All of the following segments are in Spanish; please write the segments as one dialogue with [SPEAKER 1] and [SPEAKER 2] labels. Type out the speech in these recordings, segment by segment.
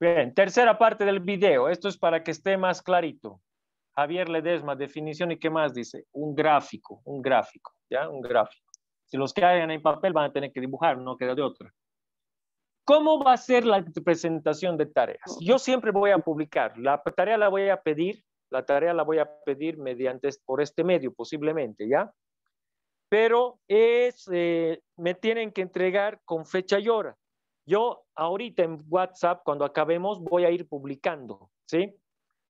[SPEAKER 1] Bien, tercera parte del video. Esto es para que esté más clarito. Javier Ledesma, definición y qué más dice. Un gráfico, un gráfico, ¿ya? Un gráfico. Si los que hayan en papel van a tener que dibujar, no queda de otra. ¿Cómo va a ser la presentación de tareas? Yo siempre voy a publicar. La tarea la voy a pedir, la tarea la voy a pedir mediante, por este medio posiblemente, ¿ya? Pero es, eh, me tienen que entregar con fecha y hora. Yo ahorita en WhatsApp, cuando acabemos, voy a ir publicando, ¿sí?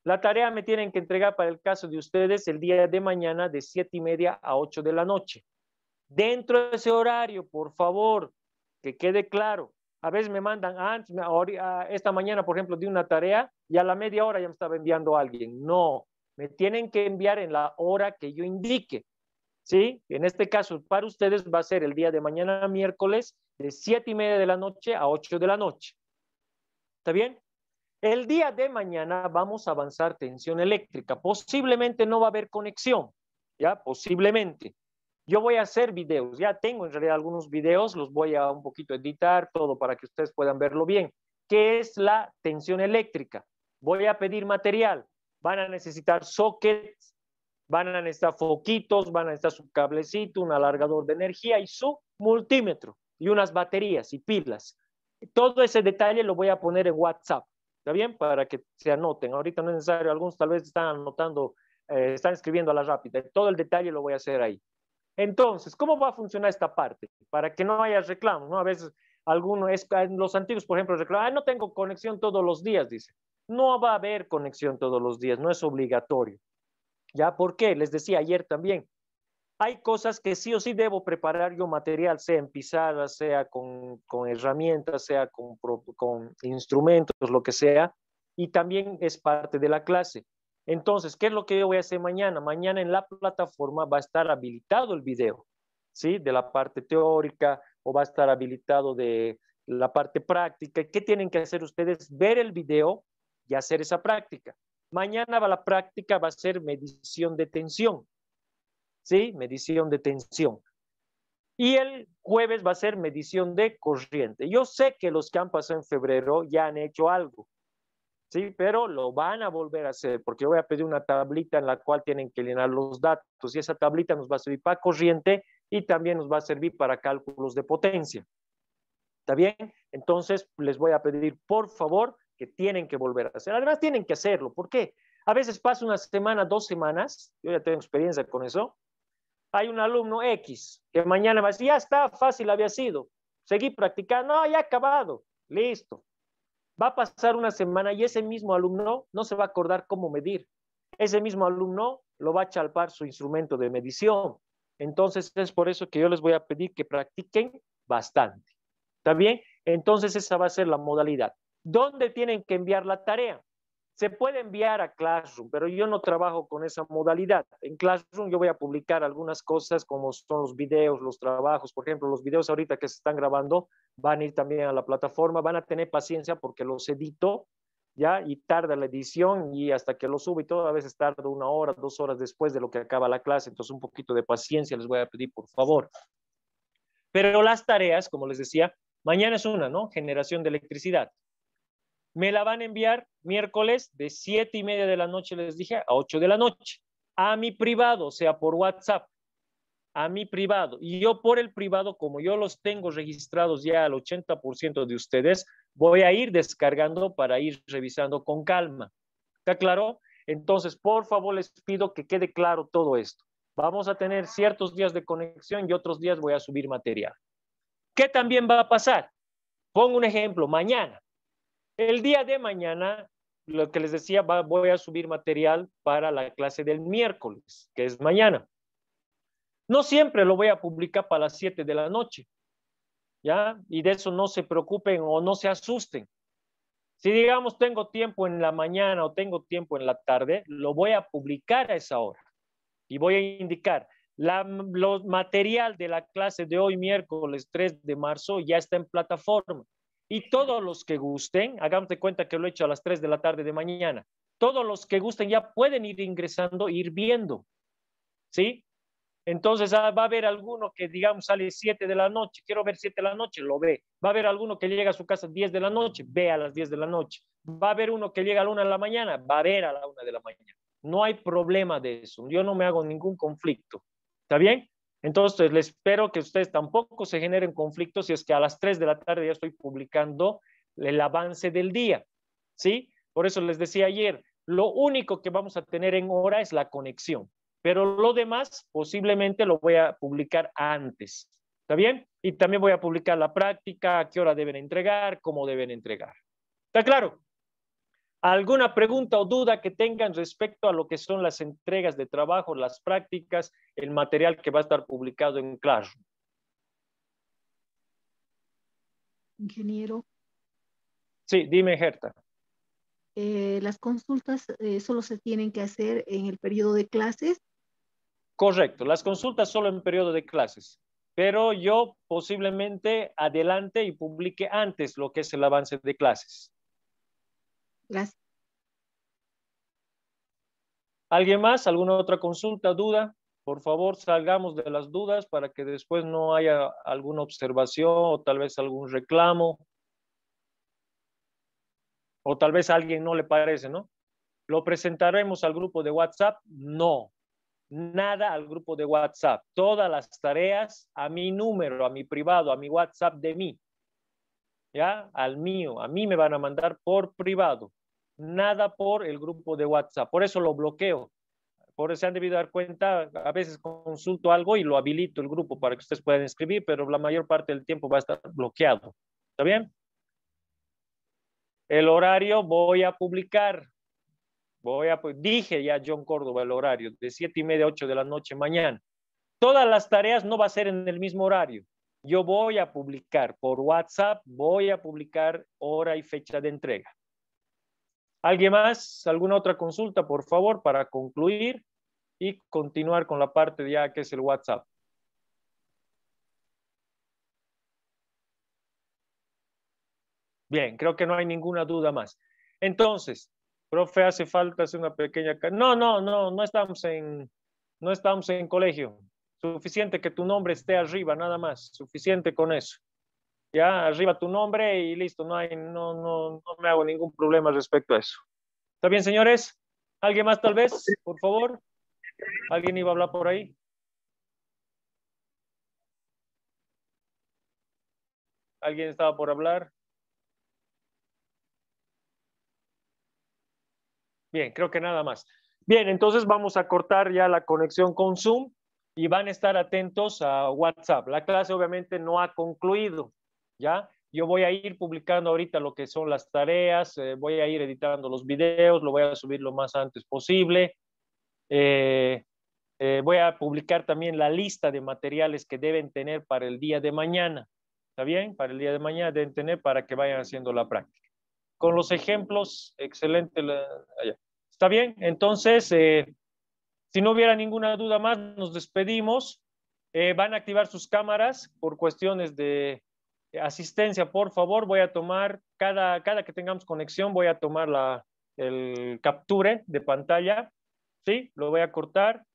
[SPEAKER 1] La tarea me tienen que entregar para el caso de ustedes el día de mañana de siete y media a 8 de la noche. Dentro de ese horario, por favor, que quede claro. A veces me mandan ah, antes, ah, esta mañana, por ejemplo, de una tarea y a la media hora ya me estaba enviando alguien. No, me tienen que enviar en la hora que yo indique. ¿Sí? En este caso, para ustedes va a ser el día de mañana miércoles de 7 y media de la noche a 8 de la noche. ¿Está bien? El día de mañana vamos a avanzar tensión eléctrica. Posiblemente no va a haber conexión, ¿ya? Posiblemente. Yo voy a hacer videos, ya tengo en realidad algunos videos, los voy a un poquito editar, todo para que ustedes puedan verlo bien. ¿Qué es la tensión eléctrica? Voy a pedir material, van a necesitar sockets, van a necesitar foquitos, van a necesitar su cablecito, un alargador de energía y su multímetro y unas baterías y pilas. Todo ese detalle lo voy a poner en WhatsApp, ¿está bien? Para que se anoten. Ahorita no es necesario, algunos tal vez están anotando, eh, están escribiendo a la rápida. Todo el detalle lo voy a hacer ahí. Entonces, ¿cómo va a funcionar esta parte? Para que no haya reclamos, ¿no? A veces algunos, es, ah, los antiguos, por ejemplo, reclaman, ah, no tengo conexión todos los días, dice. No va a haber conexión todos los días, no es obligatorio. ¿Ya? ¿Por qué? Les decía ayer también, hay cosas que sí o sí debo preparar yo material, sea en pisadas, sea con, herramientas, sea con, con, instrumentos, lo que sea, y también es parte de la clase. Entonces, ¿qué es lo que yo voy a hacer mañana? Mañana en la plataforma va a estar habilitado el video, ¿sí? De la parte teórica o va a estar habilitado de la parte práctica. ¿Qué tienen que hacer ustedes? Ver el video y hacer esa práctica. Mañana la práctica, va a ser medición de tensión ¿sí? Medición de tensión. Y el jueves va a ser medición de corriente. Yo sé que los que han pasado en febrero ya han hecho algo, ¿sí? Pero lo van a volver a hacer porque yo voy a pedir una tablita en la cual tienen que llenar los datos y esa tablita nos va a servir para corriente y también nos va a servir para cálculos de potencia. ¿Está bien? Entonces les voy a pedir, por favor, que tienen que volver a hacer. Además, tienen que hacerlo. ¿Por qué? A veces pasa una semana, dos semanas, yo ya tengo experiencia con eso, hay un alumno X que mañana va a decir, ya está, fácil había sido, seguí practicando, no, ah, ya acabado, listo. Va a pasar una semana y ese mismo alumno no se va a acordar cómo medir. Ese mismo alumno lo va a chalpar su instrumento de medición. Entonces es por eso que yo les voy a pedir que practiquen bastante. ¿Está bien? Entonces esa va a ser la modalidad. ¿Dónde tienen que enviar la tarea? Se puede enviar a Classroom, pero yo no trabajo con esa modalidad. En Classroom yo voy a publicar algunas cosas como son los videos, los trabajos. Por ejemplo, los videos ahorita que se están grabando van a ir también a la plataforma. Van a tener paciencia porque los edito ¿ya? Y tarda la edición y hasta que lo subo y todas a veces tarda una hora, dos horas después de lo que acaba la clase. Entonces, un poquito de paciencia les voy a pedir, por favor. Pero las tareas, como les decía, mañana es una, ¿no? Generación de electricidad. Me la van a enviar miércoles de 7 y media de la noche, les dije, a 8 de la noche, a mi privado, o sea, por WhatsApp, a mi privado. Y yo por el privado, como yo los tengo registrados ya al 80% de ustedes, voy a ir descargando para ir revisando con calma. ¿Está claro? Entonces, por favor, les pido que quede claro todo esto. Vamos a tener ciertos días de conexión y otros días voy a subir material. ¿Qué también va a pasar? Pongo un ejemplo, mañana. El día de mañana, lo que les decía, voy a subir material para la clase del miércoles, que es mañana. No siempre lo voy a publicar para las 7 de la noche, ¿ya? Y de eso no se preocupen o no se asusten. Si digamos tengo tiempo en la mañana o tengo tiempo en la tarde, lo voy a publicar a esa hora y voy a indicar, el los material de la clase de hoy miércoles 3 de marzo ya está en plataforma y todos los que gusten, hagamos cuenta que lo he hecho a las 3 de la tarde de mañana, todos los que gusten ya pueden ir ingresando, ir viendo, ¿sí? Entonces ah, va a haber alguno que, digamos, sale 7 de la noche, quiero ver 7 de la noche, lo ve. Va a haber alguno que llega a su casa 10 de la noche, ve a las 10 de la noche. Va a haber uno que llega a la 1 de la mañana, va a ver a la 1 de la mañana. No hay problema de eso. Yo no me hago ningún conflicto. ¿Está bien? Entonces, les pues, espero que ustedes tampoco se generen conflictos si es que a las 3 de la tarde ya estoy publicando el avance del día, ¿sí? Por eso les decía ayer, lo único que vamos a tener en hora es la conexión, pero lo demás posiblemente lo voy a publicar antes, ¿está bien? Y también voy a publicar la práctica, a qué hora deben entregar, cómo deben entregar. ¿Está claro? alguna pregunta o duda que tengan respecto a lo que son las entregas de trabajo, las prácticas, el material que va a estar publicado en Classroom. Ingeniero. Sí, dime, Gerta. Eh, las consultas eh, solo se tienen que hacer en el periodo de clases. Correcto, las consultas solo en periodo de clases, pero yo posiblemente adelante y publique antes lo que es el avance de clases. Gracias. ¿Alguien más? ¿Alguna otra consulta, duda? Por favor, salgamos de las dudas para que después no haya alguna observación o tal vez algún reclamo. O tal vez a alguien no le parece, ¿no? ¿Lo presentaremos al grupo de WhatsApp? No, nada al grupo de WhatsApp. Todas las tareas a mi número, a mi privado, a mi WhatsApp de mí. ¿ya? Al mío, a mí me van a mandar por privado, nada por el grupo de WhatsApp. Por eso lo bloqueo. Por eso han debido dar cuenta, a veces consulto algo y lo habilito el grupo para que ustedes puedan escribir, pero la mayor parte del tiempo va a estar bloqueado. ¿Está bien? El horario voy a publicar. Voy a, dije ya John Córdoba el horario, de siete y media a 8 de la noche mañana. Todas las tareas no va a ser en el mismo horario yo voy a publicar por WhatsApp, voy a publicar hora y fecha de entrega. ¿Alguien más? ¿Alguna otra consulta, por favor, para concluir y continuar con la parte ya ah, que es el WhatsApp? Bien, creo que no hay ninguna duda más. Entonces, profe, hace falta hacer una pequeña... No, no, no, no estamos en, no estamos en colegio. Suficiente que tu nombre esté arriba, nada más. Suficiente con eso. Ya, arriba tu nombre y listo. No, hay, no, me hago ningún problema respecto a eso. ¿Está bien, señores? ¿Alguien más tal vez? Por favor. ¿Alguien iba a hablar por ahí? ¿Alguien estaba por hablar? Bien, creo que nada más. Bien, entonces vamos a cortar ya la conexión con Zoom y van a estar atentos a WhatsApp. La clase obviamente no ha concluido, ¿ya? Yo voy a ir publicando ahorita lo que son las tareas, eh, voy a ir editando los videos, lo voy a subir lo más antes posible. Eh, eh, voy a publicar también la lista de materiales que deben tener para el día de mañana. ¿Está bien? Para el día de mañana deben tener para que vayan haciendo la práctica. Con los ejemplos, excelente. ¿Está bien? Entonces, si no hubiera ninguna duda más, nos despedimos. Eh, van a activar sus cámaras por cuestiones de asistencia, por favor. Voy a tomar, cada, cada que tengamos conexión, voy a tomar la, el capture de pantalla. ¿Sí? Lo voy a cortar